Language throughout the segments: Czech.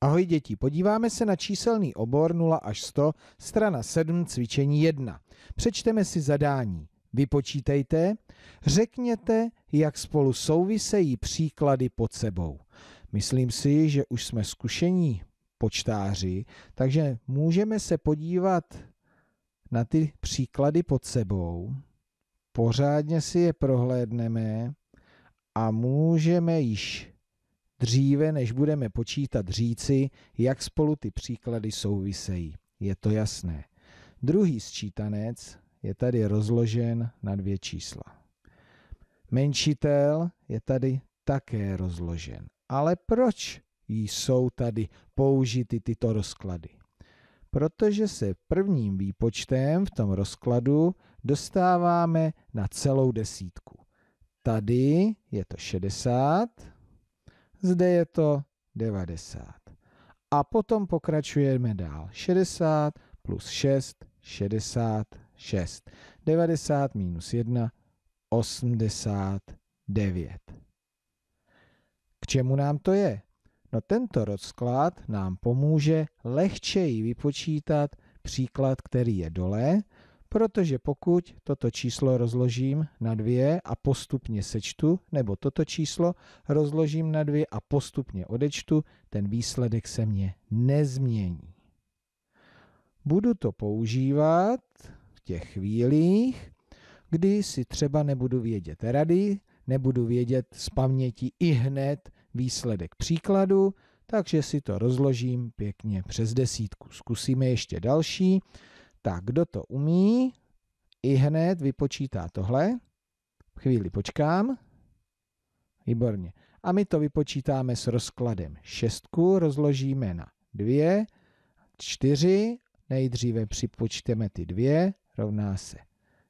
Ahoj děti, podíváme se na číselný obor 0 až 100, strana 7, cvičení 1. Přečteme si zadání. Vypočítejte, řekněte, jak spolu souvisejí příklady pod sebou. Myslím si, že už jsme zkušení počtáři, takže můžeme se podívat na ty příklady pod sebou, pořádně si je prohlédneme a můžeme již dříve než budeme počítat říci, jak spolu ty příklady souvisejí. Je to jasné. Druhý sčítanec je tady rozložen na dvě čísla. Menšitel je tady také rozložen. Ale proč jsou tady použity tyto rozklady? Protože se prvním výpočtem v tom rozkladu dostáváme na celou desítku. Tady je to 60, zde je to 90. A potom pokračujeme dál. 60 plus 6, 66. 90 minus 1, 89. K čemu nám to je? No tento rozklad nám pomůže lehčeji vypočítat příklad, který je dole, protože pokud toto číslo rozložím na dvě a postupně sečtu, nebo toto číslo rozložím na dvě a postupně odečtu, ten výsledek se mě nezmění. Budu to používat v těch chvílích, kdy si třeba nebudu vědět rady, nebudu vědět z paměti i hned výsledek příkladu, takže si to rozložím pěkně přes desítku. Zkusíme ještě další. Tak, kdo to umí, i hned vypočítá tohle. Chvíli počkám. Výborně. A my to vypočítáme s rozkladem. 6, rozložíme na 2, 4, nejdříve připočteme ty 2, rovná se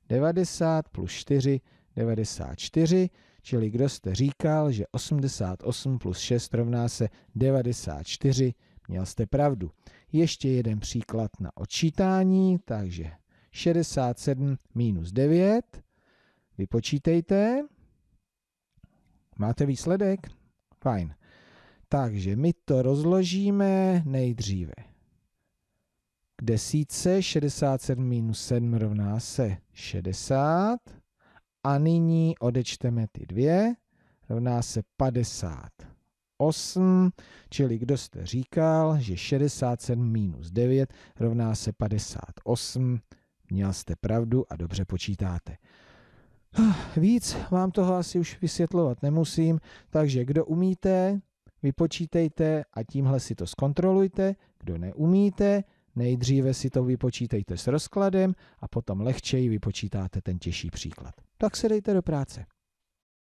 90 plus 4, 94, čili kdo jste říkal, že 88 plus 6 rovná se 94, měl jste pravdu ještě jeden příklad na odčítání, takže 67 minus 9, vypočítejte, máte výsledek, fajn. Takže my to rozložíme nejdříve. K desíce 67 minus 7 rovná se 60. A nyní odečteme ty dvě, rovná se 50. 8, čili kdo jste říkal, že 67 minus 9 rovná se 58. Měl jste pravdu a dobře počítáte. Víc vám toho asi už vysvětlovat nemusím, takže kdo umíte, vypočítejte a tímhle si to zkontrolujte. Kdo neumíte, nejdříve si to vypočítejte s rozkladem a potom lehčeji vypočítáte ten těžší příklad. Tak se dejte do práce.